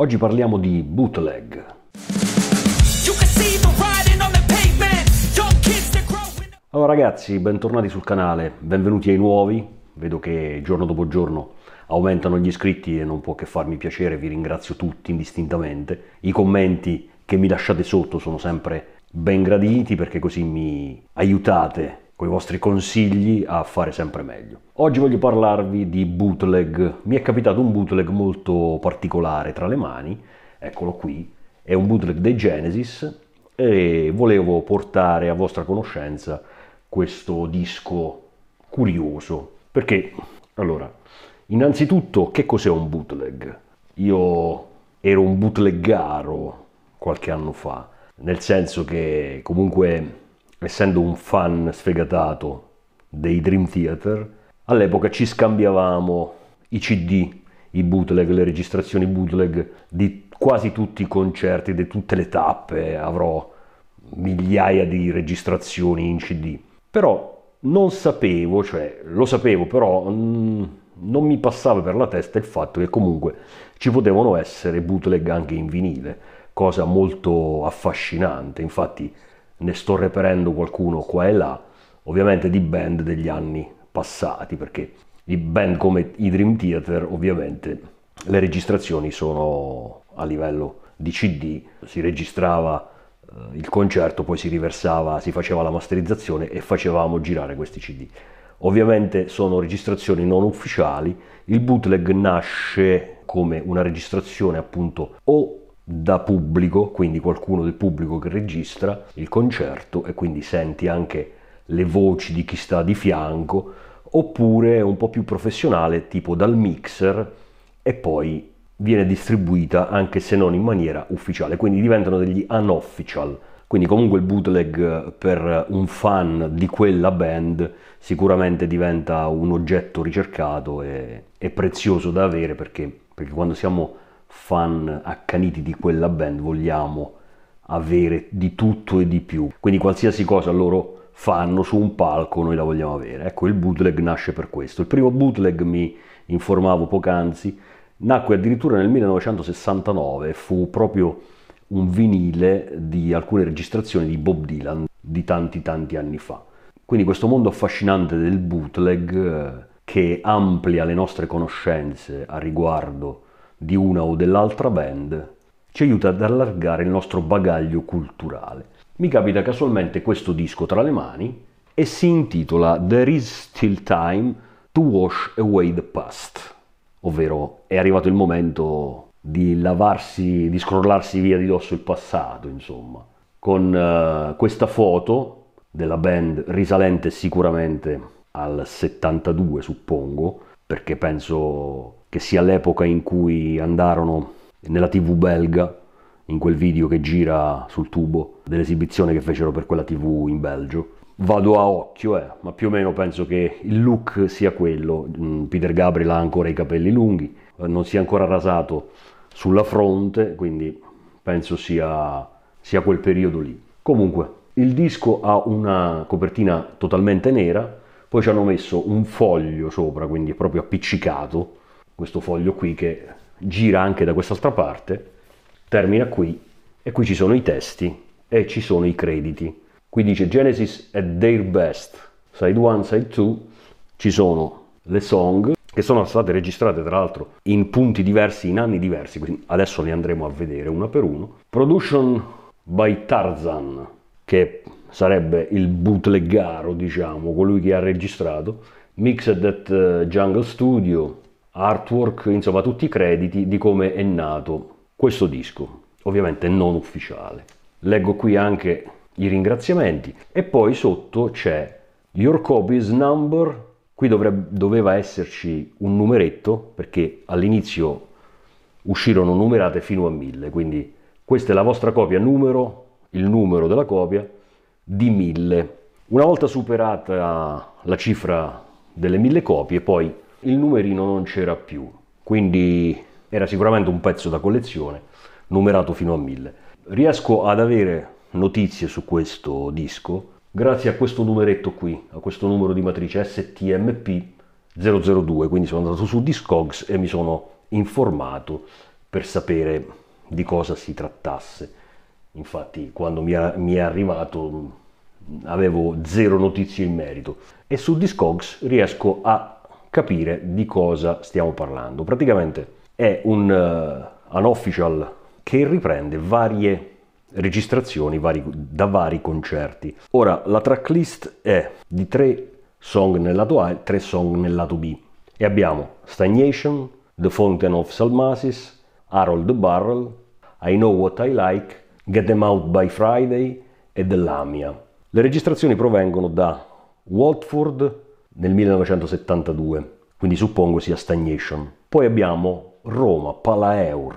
Oggi parliamo di bootleg. Allora ragazzi, bentornati sul canale, benvenuti ai nuovi. Vedo che giorno dopo giorno aumentano gli iscritti e non può che farmi piacere, vi ringrazio tutti indistintamente. I commenti che mi lasciate sotto sono sempre ben graditi perché così mi aiutate con i vostri consigli a fare sempre meglio. Oggi voglio parlarvi di bootleg. Mi è capitato un bootleg molto particolare tra le mani, eccolo qui, è un bootleg dei Genesis e volevo portare a vostra conoscenza questo disco curioso. Perché, allora, innanzitutto che cos'è un bootleg? Io ero un bootleggaro qualche anno fa, nel senso che comunque essendo un fan sfegatato dei Dream Theater, all'epoca ci scambiavamo i CD, i bootleg, le registrazioni bootleg di quasi tutti i concerti, di tutte le tappe, avrò migliaia di registrazioni in CD. Però non sapevo, cioè lo sapevo, però mh, mm, non mi passava per la testa il fatto che comunque ci potevano essere bootleg anche in vinile, cosa molto affascinante. Infatti ne sto reperendo qualcuno qua e là, ovviamente di band degli anni passati, perché i band come i Dream Theater ovviamente le registrazioni sono a livello di CD, si registrava eh, il concerto, poi si riversava, si faceva la masterizzazione e facevamo girare questi CD. Ovviamente sono registrazioni non ufficiali, il bootleg nasce come una registrazione appunto o da pubblico, quindi qualcuno del pubblico che registra il concerto e quindi senti anche le voci di chi sta di fianco, oppure un po' più professionale, tipo dal mixer e poi viene distribuita anche se non in maniera ufficiale, quindi diventano degli unofficial. Quindi comunque il bootleg per un fan di quella band sicuramente diventa un oggetto ricercato e, e prezioso da avere perché, perché quando siamo fan accaniti di quella band vogliamo avere di tutto e di più. Quindi qualsiasi cosa loro fanno su un palco noi la vogliamo avere. Ecco, il bootleg nasce per questo. Il primo bootleg, mi informavo poc'anzi, nacque addirittura nel 1969, fu proprio un vinile di alcune registrazioni di Bob Dylan di tanti tanti anni fa. Quindi questo mondo affascinante del bootleg eh, che amplia le nostre conoscenze a riguardo di una o dell'altra band ci aiuta ad allargare il nostro bagaglio culturale. Mi capita casualmente questo disco tra le mani e si intitola There is still time to wash away the past, ovvero è arrivato il momento di lavarsi, di scrollarsi via di dosso il passato, insomma, con uh, questa foto della band risalente sicuramente al 72, suppongo, perché penso che sia l'epoca in cui andarono nella tv belga, in quel video che gira sul tubo, dell'esibizione che fecero per quella tv in Belgio. Vado a occhio, eh, ma più o meno penso che il look sia quello. Mm, Peter Gabriel ha ancora i capelli lunghi, eh, non si è ancora rasato sulla fronte, quindi penso sia, sia quel periodo lì. Comunque, il disco ha una copertina totalmente nera, poi ci hanno messo un foglio sopra, quindi proprio appiccicato, questo foglio qui che gira anche da quest'altra parte, termina qui e qui ci sono i testi e ci sono i crediti. Qui dice Genesis at their best, side 1, side 2, ci sono le song che sono state registrate tra l'altro in punti diversi, in anni diversi, quindi adesso le andremo a vedere una per una. Production by Tarzan, che è sarebbe il bootleggaro, diciamo, colui che ha registrato, Mixed at eh, Jungle Studio, artwork, insomma tutti i crediti di come è nato questo disco, ovviamente non ufficiale. Leggo qui anche i ringraziamenti e poi sotto c'è Your Copies Number, qui dovrebbe, doveva esserci un numeretto perché all'inizio uscirono numerate fino a 1000, quindi questa è la vostra copia numero, il numero della copia di 1000. Una volta superata la cifra delle 1000 copie, poi il numerino non c'era più, quindi era sicuramente un pezzo da collezione numerato fino a 1000. Riesco ad avere notizie su questo disco grazie a questo numeretto qui, a questo numero di matrice STMP 002, quindi sono andato su Discogs e mi sono informato per sapere di cosa si trattasse. Infatti quando mi, ha, mi è arrivato avevo zero notizie in merito e su Discogs riesco a capire di cosa stiamo parlando. Praticamente è un, uh, un official che riprende varie registrazioni vari, da vari concerti. Ora, la tracklist è di tre song nel lato A e tre song nel lato B. E abbiamo Stagnation, The Fountain of Salmasis, Harold the Barrel, I Know What I Like Get Them Out by Friday e dell'AMIA. Le registrazioni provengono da Watford nel 1972, quindi suppongo sia Stagnation. Poi abbiamo Roma, Palaeur,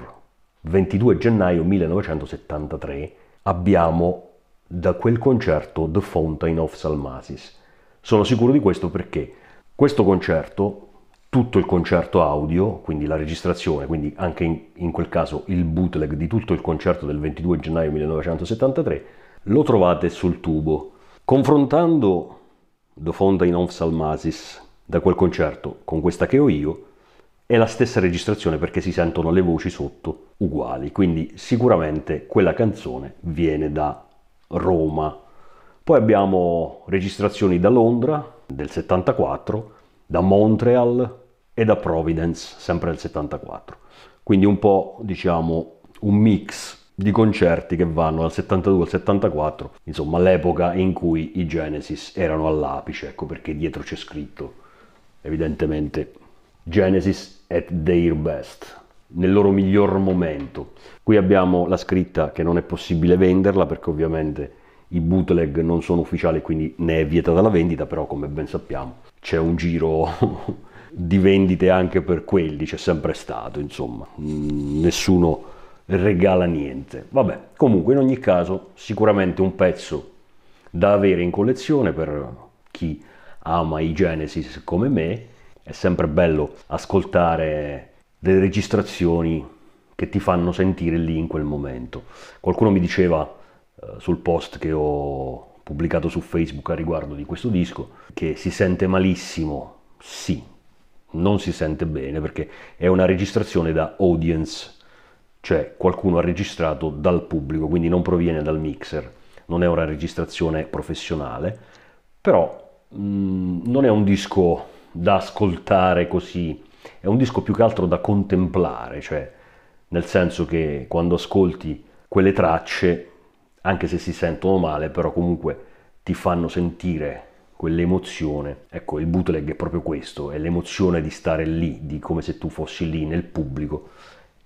22 gennaio 1973, abbiamo da quel concerto The Fountain of Salmasis. Sono sicuro di questo perché questo concerto tutto il concerto audio, quindi la registrazione, quindi anche in, in, quel caso il bootleg di tutto il concerto del 22 gennaio 1973, lo trovate sul tubo. Confrontando Do Fonda in Onf Salmasis da quel concerto con questa che ho io, è la stessa registrazione perché si sentono le voci sotto uguali, quindi sicuramente quella canzone viene da Roma. Poi abbiamo registrazioni da Londra del 74, da Montreal e da Providence, sempre nel 74. Quindi un po', diciamo, un mix di concerti che vanno dal 72 al 74, insomma l'epoca in cui i Genesis erano all'apice, ecco perché dietro c'è scritto evidentemente Genesis at their best, nel loro miglior momento. Qui abbiamo la scritta che non è possibile venderla perché ovviamente i bootleg non sono ufficiali, quindi ne è vietata la vendita, però come ben sappiamo c'è un giro di vendite anche per quelli, c'è sempre stato, insomma, mm, nessuno regala niente. Vabbè, comunque in ogni caso sicuramente un pezzo da avere in collezione per chi ama i Genesis come me, è sempre bello ascoltare delle registrazioni che ti fanno sentire lì in quel momento. Qualcuno mi diceva eh, sul post che ho pubblicato su Facebook a riguardo di questo disco che si sente malissimo, sì, non si sente bene perché è una registrazione da audience, cioè qualcuno ha registrato dal pubblico, quindi non proviene dal mixer, non è una registrazione professionale, però mh, mm, non è un disco da ascoltare così, è un disco più che altro da contemplare, cioè nel senso che quando ascolti quelle tracce, anche se si sentono male, però comunque ti fanno sentire quell'emozione. Ecco, il bootleg è proprio questo, è l'emozione di stare lì, di come se tu fossi lì nel pubblico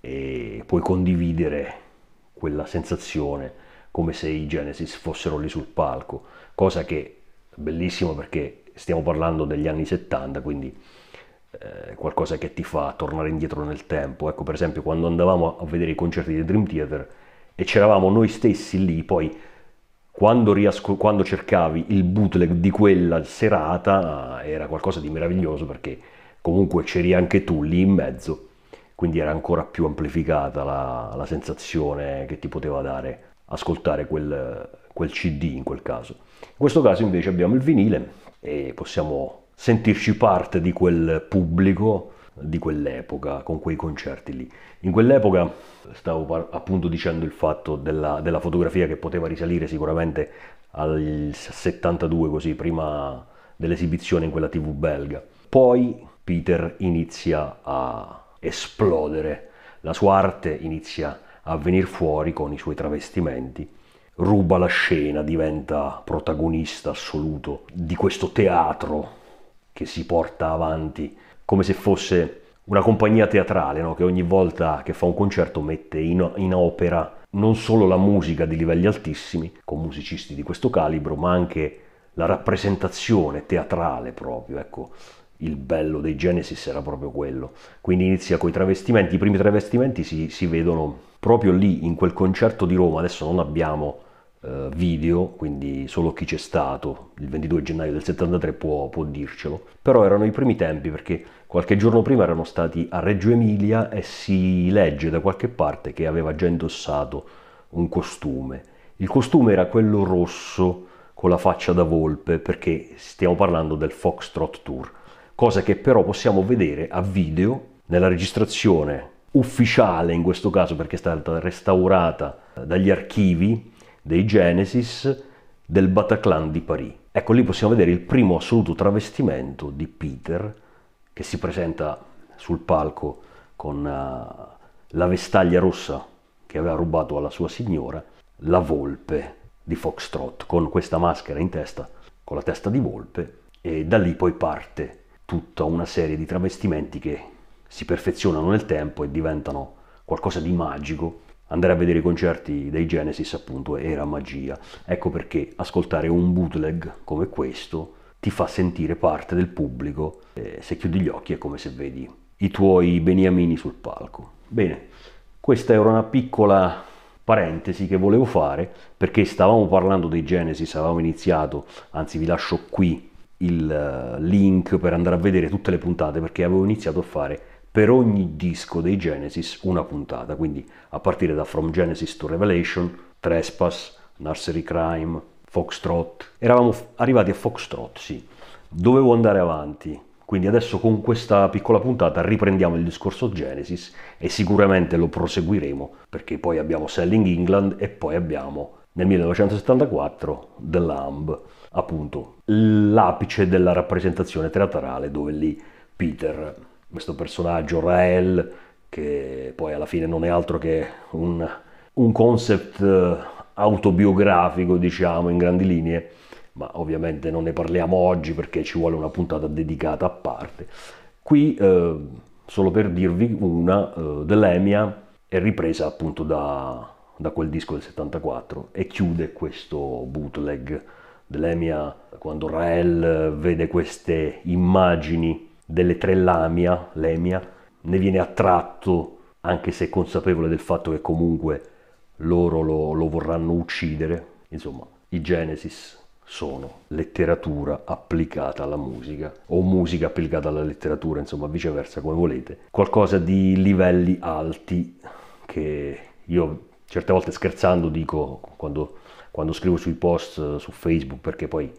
e puoi condividere quella sensazione come se i Genesis fossero lì sul palco, cosa che è bellissima perché stiamo parlando degli anni 70, quindi eh, qualcosa che ti fa tornare indietro nel tempo. Ecco, per esempio, quando andavamo a vedere i concerti di Dream Theater e c'eravamo noi stessi lì, poi quando, riasco, quando cercavi il bootleg di quella serata era qualcosa di meraviglioso perché comunque c'eri anche tu lì in mezzo, quindi era ancora più amplificata la, la sensazione che ti poteva dare ascoltare quel, quel CD in quel caso. In questo caso invece abbiamo il vinile e possiamo sentirci parte di quel pubblico di quell'epoca, con quei concerti lì. In quell'epoca stavo par- appunto dicendo il fatto della, della, fotografia che poteva risalire sicuramente al 72 così, prima dell'esibizione in quella tv belga. Poi Peter inizia a esplodere, la sua arte inizia a venire fuori con i suoi travestimenti ruba la scena, diventa protagonista assoluto di questo teatro che si porta avanti come se fosse una compagnia teatrale no? che ogni volta che fa un concerto mette in, in opera non solo la musica di livelli altissimi, con musicisti di questo calibro, ma anche la rappresentazione teatrale proprio, ecco, il bello dei Genesis era proprio quello. Quindi inizia con i travestimenti, i primi travestimenti si, si, vedono proprio lì in quel concerto di Roma, adesso non abbiamo eh, video, quindi solo chi c'è stato, il 22 gennaio del 73 può, può dircelo, però erano i primi tempi perché qualche giorno prima erano stati a Reggio Emilia e si legge da qualche parte che aveva già indossato un costume. Il costume era quello rosso con la faccia da volpe perché stiamo parlando del Foxtrot Tour, cosa che però possiamo vedere a video nella registrazione ufficiale in questo caso perché è stata restaurata dagli archivi dei Genesis del Bataclan di Parigi. Ecco, lì possiamo vedere il primo assoluto travestimento di Peter che si presenta sul palco con uh, la vestaglia rossa che aveva rubato alla sua signora, la volpe di Foxtrot, con questa maschera in testa, con la testa di volpe, e da lì poi parte tutta una serie di travestimenti che si perfezionano nel tempo e diventano qualcosa di magico Andare a vedere i concerti dei Genesis appunto era magia, ecco perché ascoltare un bootleg come questo ti fa sentire parte del pubblico, eh, se chiudi gli occhi è come se vedi i tuoi beniamini sul palco. Bene, questa era una piccola parentesi che volevo fare perché stavamo parlando dei Genesis, avevamo iniziato, anzi vi lascio qui il eh, link per andare a vedere tutte le puntate perché avevo iniziato a fare per ogni disco dei Genesis una puntata, quindi a partire da From Genesis to Revelation, Trespass, Nursery Crime, Foxtrot. Eravamo arrivati a Foxtrot, sì. Dovevo andare avanti, quindi adesso con questa piccola puntata riprendiamo il discorso Genesis e sicuramente lo proseguiremo perché poi abbiamo Selling England e poi abbiamo nel 1974 The Lamb, appunto l'apice della rappresentazione teatrale dove lì Peter questo personaggio Rael, che poi alla fine non è altro che un, un concept eh, autobiografico, diciamo, in grandi linee, ma ovviamente non ne parliamo oggi perché ci vuole una puntata dedicata a parte. Qui, eh, solo per dirvi una, eh, Delemia è ripresa appunto da, da quel disco del 74 e chiude questo bootleg. Delemia, quando Rael eh, vede queste immagini delle tre Lamia, Lemia, ne viene attratto anche se consapevole del fatto che comunque loro lo, lo vorranno uccidere. Insomma, i Genesis sono letteratura applicata alla musica o musica applicata alla letteratura, insomma viceversa come volete. Qualcosa di livelli alti che io certe volte scherzando dico quando, quando scrivo sui post su Facebook perché poi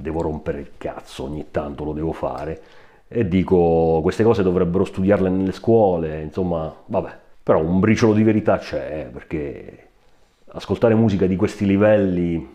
devo rompere il cazzo ogni tanto, lo devo fare e dico queste cose dovrebbero studiarle nelle scuole, insomma, vabbè. Però un briciolo di verità c'è, perché ascoltare musica di questi livelli,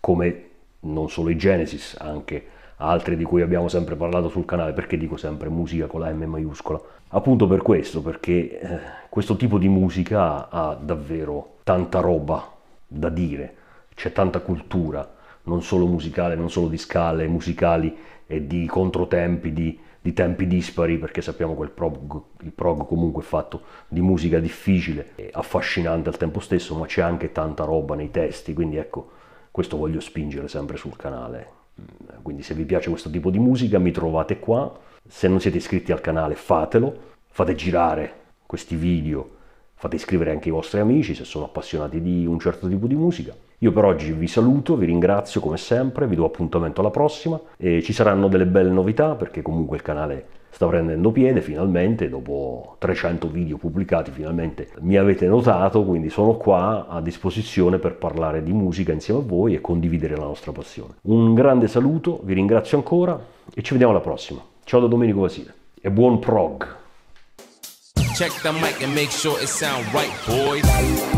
come non solo i Genesis, anche altri di cui abbiamo sempre parlato sul canale, perché dico sempre musica con la M maiuscola? Appunto per questo, perché eh, questo tipo di musica ha davvero tanta roba da dire, c'è tanta cultura, non solo musicale, non solo di scale musicali e di controtempi, di di tempi dispari perché sappiamo che il prog, il prog comunque è fatto di musica difficile e affascinante al tempo stesso ma c'è anche tanta roba nei testi quindi ecco questo voglio spingere sempre sul canale mm, quindi se vi piace questo tipo di musica mi trovate qua se non siete iscritti al canale fatelo fate girare questi video fate iscrivere anche i vostri amici se sono appassionati di un certo tipo di musica io per oggi vi saluto, vi ringrazio come sempre, vi do appuntamento alla prossima e ci saranno delle belle novità perché comunque il canale sta prendendo piede finalmente, dopo 300 video pubblicati finalmente mi avete notato, quindi sono qua a disposizione per parlare di musica insieme a voi e condividere la nostra passione. Un grande saluto, vi ringrazio ancora e ci vediamo alla prossima. Ciao da Domenico Vasile e buon prog! Check the mic and make sure it sound right, boys.